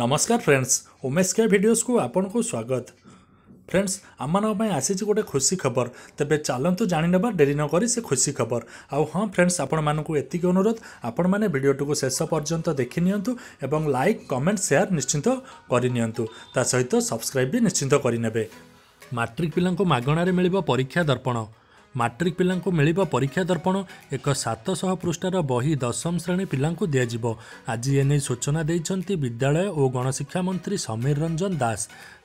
ନମସ୍କାର ଫ୍ରେଣ୍ଡସ୍ ଉମେଶ କେ ଭିଡ଼ିଓସ୍କୁ ଆପଣଙ୍କୁ ସ୍ୱାଗତ ଫ୍ରେଣ୍ଡସ୍ ଆମମାନଙ୍କ ପାଇଁ ଆସିଛି ଗୋଟେ ଖୁସି ଖବର ତେବେ ଚାଲନ୍ତୁ ଜାଣିନେବା ଡେରି ନକରି ସେ ଖୁସି ଖବର ଆଉ ହଁ ଫ୍ରେଣ୍ଡସ୍ ଆପଣମାନଙ୍କୁ ଏତିକି ଅନୁରୋଧ ଆପଣମାନେ ଭିଡ଼ିଓଟିକୁ ଶେଷ ପର୍ଯ୍ୟନ୍ତ ଦେଖିନିଅନ୍ତୁ ଏବଂ ଲାଇକ୍ କମେଣ୍ଟ ସେୟାର ନିଶ୍ଚିନ୍ତ କରିନିଅନ୍ତୁ ତା ସହିତ ସବସ୍କ୍ରାଇବ୍ ବି ନିଶ୍ଚିନ୍ତ କରିନେବେ ମାଟ୍ରିକ୍ ପିଲାଙ୍କୁ ମାଗଣାରେ ମିଳିବ ପରୀକ୍ଷା ଦର୍ପଣ ମାଟ୍ରିକ୍ ପିଲାଙ୍କୁ ମିଳିବ ପରୀକ୍ଷା ଦର୍ପଣ ଏକ ସାତଶହ ପୃଷ୍ଠାର ବହି ଦଶମ ଶ୍ରେଣୀ ପିଲାଙ୍କୁ ଦିଆଯିବ ଆଜି ଏନେଇ ସୂଚନା ଦେଇଛନ୍ତି ବିଦ୍ୟାଳୟ ଓ ଗଣଶିକ୍ଷା ମନ୍ତ୍ରୀ ସମୀର ରଞ୍ଜନ ଦାସ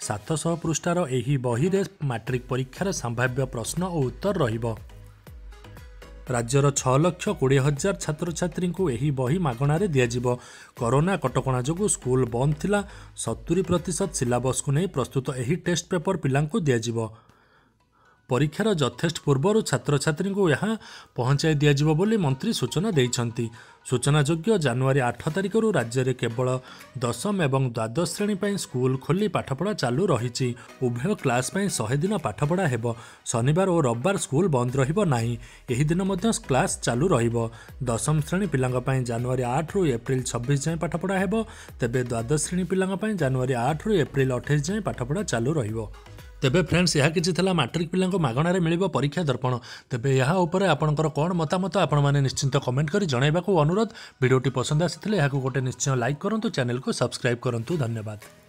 ସାତଶହ ପୃଷ୍ଠାର ଏହି ବହିରେ ମାଟ୍ରିକ୍ ପରୀକ୍ଷାର ସମ୍ଭାବ୍ୟ ପ୍ରଶ୍ନ ଓ ଉତ୍ତର ରହିବ ରାଜ୍ୟର ଛଅ ଲକ୍ଷ କୋଡ଼ିଏ ହଜାର ଛାତ୍ରଛାତ୍ରୀଙ୍କୁ ଏହି ବହି ମାଗଣାରେ ଦିଆଯିବ କରୋନା କଟକଣା ଯୋଗୁଁ ସ୍କୁଲ ବନ୍ଦ ଥିଲା ସତୁରି ପ୍ରତିଶତ ସିଲାବସ୍କୁ ନେଇ ପ୍ରସ୍ତୁତ ଏହି ଟେଷ୍ଟ ପେପର ପିଲାଙ୍କୁ ଦିଆଯିବ ପରୀକ୍ଷାର ଯଥେଷ୍ଟ ପୂର୍ବରୁ ଛାତ୍ରଛାତ୍ରୀଙ୍କୁ ଏହା ପହଞ୍ଚାଇ ଦିଆଯିବ ବୋଲି ମନ୍ତ୍ରୀ ସୂଚନା ଦେଇଛନ୍ତି ସୂଚନାଯୋଗ୍ୟ ଜାନୁଆରୀ ଆଠ ତାରିଖରୁ ରାଜ୍ୟରେ କେବଳ ଦଶମ ଏବଂ ଦ୍ୱାଦଶ ଶ୍ରେଣୀ ପାଇଁ ସ୍କୁଲ ଖୋଲି ପାଠପଢ଼ା ଚାଲୁ ରହିଛି ଉଭୟ କ୍ଲାସ୍ ପାଇଁ ଶହେ ଦିନ ପାଠପଢ଼ା ହେବ ଶନିବାର ଓ ରବିବାର ସ୍କୁଲ ବନ୍ଦ ରହିବ ନାହିଁ ଏହି ଦିନ ମଧ୍ୟ କ୍ଲାସ୍ ଚାଲୁ ରହିବ ଦଶମ ଶ୍ରେଣୀ ପିଲାଙ୍କ ପାଇଁ ଜାନୁଆରୀ ଆଠରୁ ଏପ୍ରିଲ ଛବିଶ ଯାଏଁ ପାଠପଢ଼ା ହେବ ତେବେ ଦ୍ୱାଦଶ ଶ୍ରେଣୀ ପିଲାଙ୍କ ପାଇଁ ଜାନୁଆରୀ ଆଠରୁ ଏପ୍ରିଲ ଅଠେଇଶ ଯାଏଁ ପାଠପଢ଼ା ଚାଲୁ ରହିବ ତେବେ ଫ୍ରେଣ୍ଡସ୍ ଏହା କିଛି ଥିଲା ମାଟ୍ରିକ୍ ପିଲାଙ୍କ ମାଗଣାରେ ମିଳିବ ପରୀକ୍ଷା ଦର୍ପଣ ତେବେ ଏହା ଉପରେ ଆପଣଙ୍କର କ'ଣ ମତାମତ ଆପଣମାନେ ନିଶ୍ଚିନ୍ତ କମେଣ୍ଟ କରି ଜଣାଇବାକୁ ଅନୁରୋଧ ଭିଡ଼ିଓଟି ପସନ୍ଦ ଆସିଥିଲେ ଏହାକୁ ଗୋଟେ ନିଶ୍ଚୟ ଲାଇକ୍ କରନ୍ତୁ ଚ୍ୟାନେଲ୍କୁ ସବସ୍କ୍ରାଇବ୍ କରନ୍ତୁ ଧନ୍ୟବାଦ